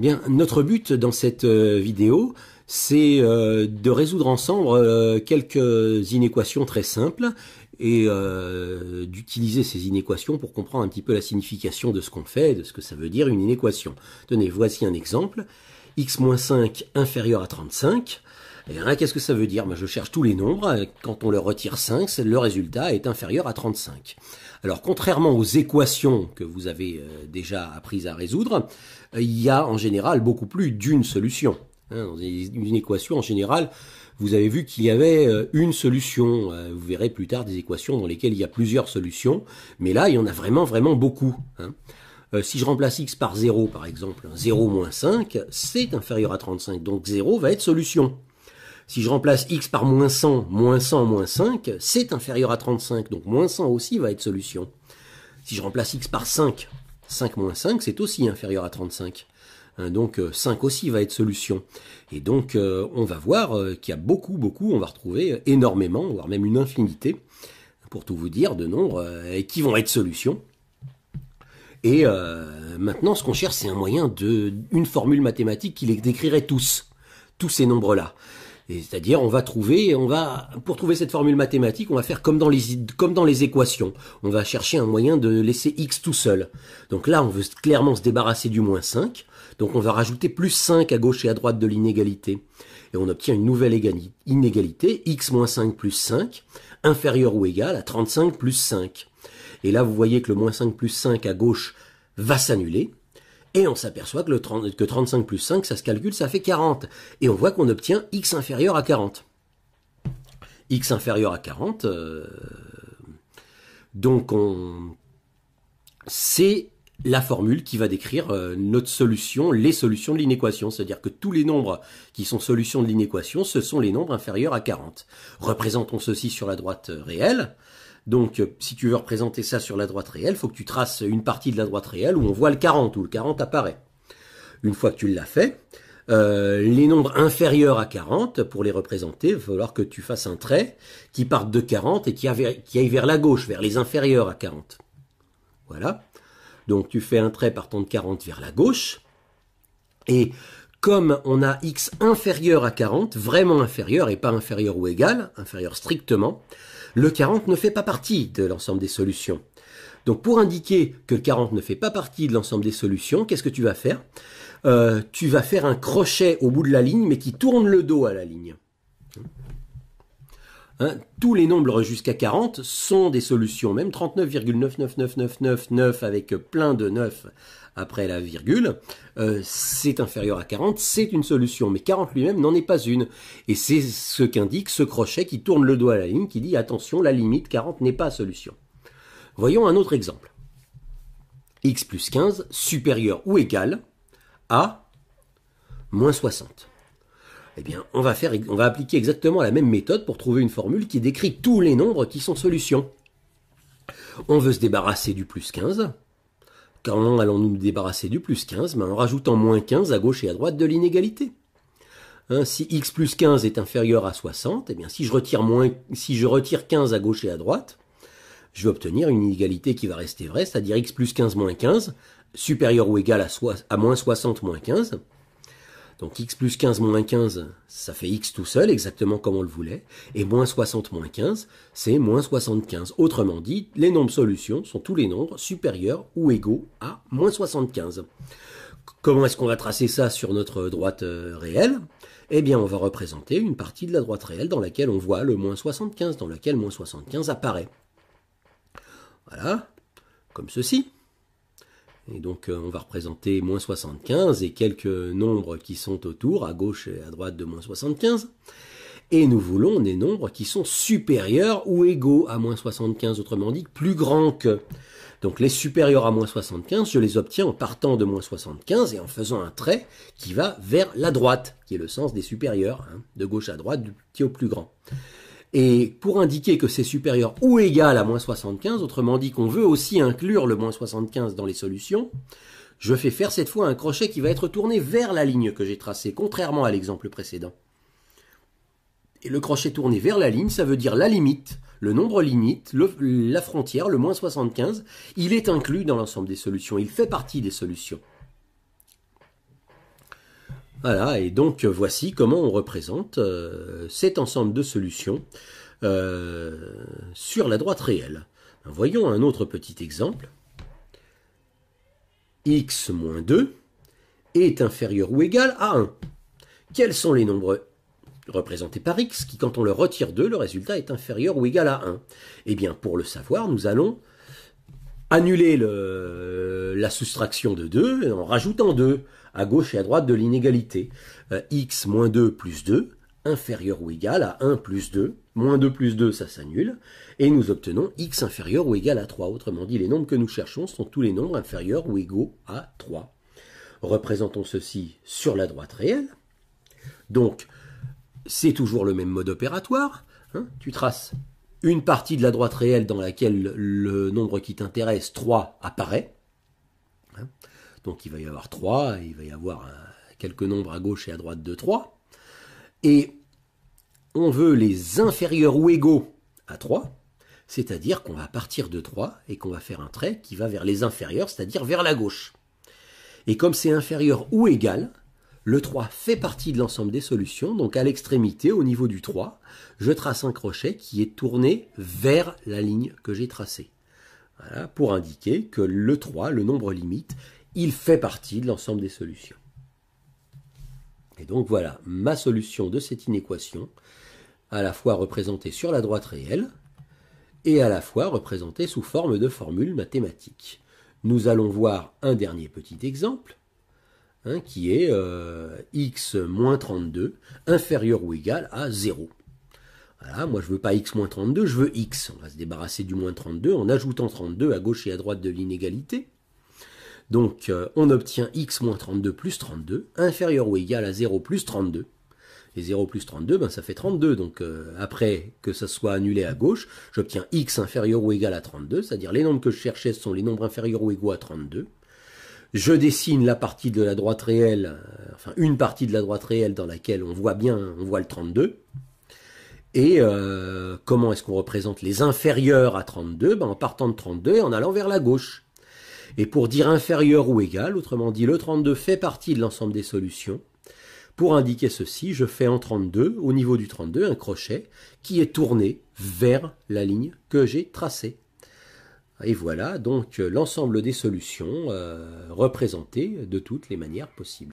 Bien, notre but dans cette euh, vidéo, c'est euh, de résoudre ensemble euh, quelques inéquations très simples et d'utiliser ces inéquations pour comprendre un petit peu la signification de ce qu'on fait, de ce que ça veut dire une inéquation. Tenez, voici un exemple. x-5 inférieur à 35. Eh qu'est-ce que ça veut dire ben, Je cherche tous les nombres, euh, quand on leur retire 5, le résultat est inférieur à 35. Alors contrairement aux équations que vous avez euh, déjà apprises à résoudre, euh, il y a en général beaucoup plus d'une solution. Hein. Dans une équation en général, vous avez vu qu'il y avait une solution. Vous verrez plus tard des équations dans lesquelles il y a plusieurs solutions, mais là il y en a vraiment vraiment beaucoup. Hein. Si je remplace x par 0 par exemple, 0 moins 5, c'est inférieur à 35, donc 0 va être solution. Si je remplace x par moins 100, moins 100, moins 5, c'est inférieur à 35. Donc moins 100 aussi va être solution. Si je remplace x par 5, 5 moins 5, c'est aussi inférieur à 35. Hein, donc 5 euh, aussi va être solution. Et donc euh, on va voir euh, qu'il y a beaucoup, beaucoup, on va retrouver énormément, voire même une infinité, pour tout vous dire, de nombres qui vont être solutions. Et maintenant, ce qu'on cherche, c'est un moyen de une formule mathématique qui les décrirait tous, tous ces nombres-là. C'est-à-dire, on va trouver, on va, pour trouver cette formule mathématique, on va faire comme dans les, comme dans les équations. On va chercher un moyen de laisser x tout seul. Donc là, on veut clairement se débarrasser du moins 5. Donc on va rajouter plus 5 à gauche et à droite de l'inégalité. Et on obtient une nouvelle inégalité, x moins 5 plus 5, inférieur ou égal à 35 plus 5. Et là, vous voyez que le moins 5 plus 5 à gauche va s'annuler et on s'aperçoit que, 35 plus 5, ça se calcule, ça fait 40. Et on voit qu'on obtient x inférieur à 40. x inférieur à 40, euh, donc on... c'est la formule qui va décrire euh, notre solution, les solutions de l'inéquation, c'est-à-dire que tous les nombres qui sont solutions de l'inéquation, ce sont les nombres inférieurs à 40. Représentons ceci sur la droite euh, réelle. Donc, euh, si tu veux représenter ça sur la droite réelle, il faut que tu traces une partie de la droite réelle où on voit le 40, où le 40 apparaît. Une fois que tu l'as fait, euh, les nombres inférieurs à 40, pour les représenter, il va falloir que tu fasses un trait qui parte de 40 et qui, aille vers la gauche, vers les inférieurs à 40. Voilà. Donc tu fais un trait partant de 40 vers la gauche. Et comme on a x inférieur à 40, vraiment inférieur et pas inférieur ou égal, inférieur strictement, le 40 ne fait pas partie de l'ensemble des solutions. Donc pour indiquer que le 40 ne fait pas partie de l'ensemble des solutions, qu'est-ce que tu vas faire euh, Tu vas faire un crochet au bout de la ligne, mais qui tourne le dos à la ligne. Hein, tous les nombres jusqu'à 40 sont des solutions, même 39,999999 avec plein de 9 après la virgule, euh, c'est inférieur à 40, c'est une solution, mais 40 lui-même n'en est pas une. Et c'est ce qu'indique ce crochet qui tourne le doigt à la ligne, qui dit attention, la limite 40 n'est pas solution. Voyons un autre exemple. x plus 15 supérieur ou égal à moins 60. Eh on va, appliquer exactement la même méthode pour trouver une formule qui décrit tous les nombres qui sont solutions. On veut se débarrasser du plus 15. Comment allons-nous nous débarrasser du plus 15 ben, En rajoutant moins 15 à gauche et à droite de l'inégalité. Hein, si x plus 15 est inférieur à 60, eh bien, si je, retire 15 à gauche et à droite, je vais obtenir une inégalité qui va rester vraie, c'est-à-dire x plus 15 moins 15, supérieur ou égal à, à moins 60 moins 15. Donc x plus 15 moins 15, ça fait x tout seul, exactement comme on le voulait. Et moins 60 moins 15, c'est moins 75. Autrement dit, les nombres solutions sont tous les nombres supérieurs ou égaux à moins 75. Comment est-ce qu'on va tracer ça sur notre droite euh, réelle Eh bien, on va représenter une partie de la droite réelle dans laquelle on voit le moins 75, dans laquelle moins 75 apparaît. Voilà, comme ceci. Et donc euh, on va représenter moins 75 et quelques nombres qui sont autour, à gauche et à droite de moins 75. Et nous voulons des nombres qui sont supérieurs ou égaux à moins 75, autrement dit plus grands que. Donc les supérieurs à moins 75, je les obtiens en partant de moins 75 et en faisant un trait qui va vers la droite, qui est le sens des supérieurs, hein, de gauche à droite, qui est au plus grand. Et pour indiquer que c'est supérieur ou égal à moins 75, autrement dit qu'on veut aussi inclure le moins 75 dans les solutions, je fais faire cette fois un crochet qui va être tourné vers la ligne que j'ai tracée, contrairement à l'exemple précédent. Et le crochet tourné vers la ligne, ça veut dire la limite, le nombre limite, la frontière, le moins 75, il est inclus dans l'ensemble des solutions, il fait partie des solutions. Voilà, et donc euh, voici comment on représente euh, cet ensemble de solutions euh, sur la droite réelle. Voyons un autre petit exemple. x moins 2 est inférieur ou égal à 1. Quels sont les nombres représentés par x qui, quand on le retire 2, le résultat est inférieur ou égal à 1 Eh bien, pour le savoir, nous allons annuler la soustraction de 2 en rajoutant 2 à gauche et à droite de l'inégalité. Euh, x moins 2 plus 2, inférieur ou égal à 1 plus 2. Moins 2 plus 2, ça s'annule. Et nous obtenons x inférieur ou égal à 3. Autrement dit, les nombres que nous cherchons sont tous les nombres inférieurs ou égaux à 3. Représentons ceci sur la droite réelle. Donc, c'est toujours le même mode opératoire. Hein. tu traces une partie de la droite réelle dans laquelle le nombre qui t'intéresse, 3, apparaît. Hein. Donc il va y avoir 3, il va y avoir euh, quelques nombres à gauche et à droite de 3. Et on veut les inférieurs ou égaux à 3, c'est-à-dire qu'on va partir de 3 et qu'on va faire un trait qui va vers les inférieurs, c'est-à-dire vers la gauche. Et comme c'est inférieur ou égal, le 3 fait partie de l'ensemble des solutions, donc à l'extrémité, au niveau du 3, je trace un crochet qui est tourné vers la ligne que j'ai tracée. Voilà, pour indiquer que le 3, le nombre limite, il fait partie de l'ensemble des solutions. Et donc voilà, ma solution de cette inéquation, à la fois représentée sur la droite réelle, et à la fois représentée sous forme de formule mathématique. Nous allons voir un dernier petit exemple, hein, qui est euh, x moins 32 inférieur ou égal à 0. Voilà, moi je ne veux pas x moins 32, je veux x. On va se débarrasser du moins 32 en ajoutant 32 à gauche et à droite de l'inégalité. Donc euh, on obtient x moins 32 plus 32, inférieur ou égal à 0 plus 32. Et 0 plus 32, ben, ça fait 32. Donc euh, après que ça soit annulé à gauche, j'obtiens x inférieur ou égal à 32, c'est-à-dire les nombres que je cherchais sont les nombres inférieurs ou égaux à 32. Je dessine la partie de la droite réelle, euh, enfin une partie de la droite réelle dans laquelle on voit bien, on voit le 32. Et comment est-ce qu'on représente les inférieurs à 32 ben, En partant de 32 et en allant vers la gauche. Et pour dire inférieur ou égal, autrement dit, le 32 fait partie de l'ensemble des solutions. Pour indiquer ceci, je fais en 32, au niveau du 32, un crochet qui est tourné vers la ligne que j'ai tracée. Et voilà donc l'ensemble des solutions euh, représentées de toutes les manières possibles.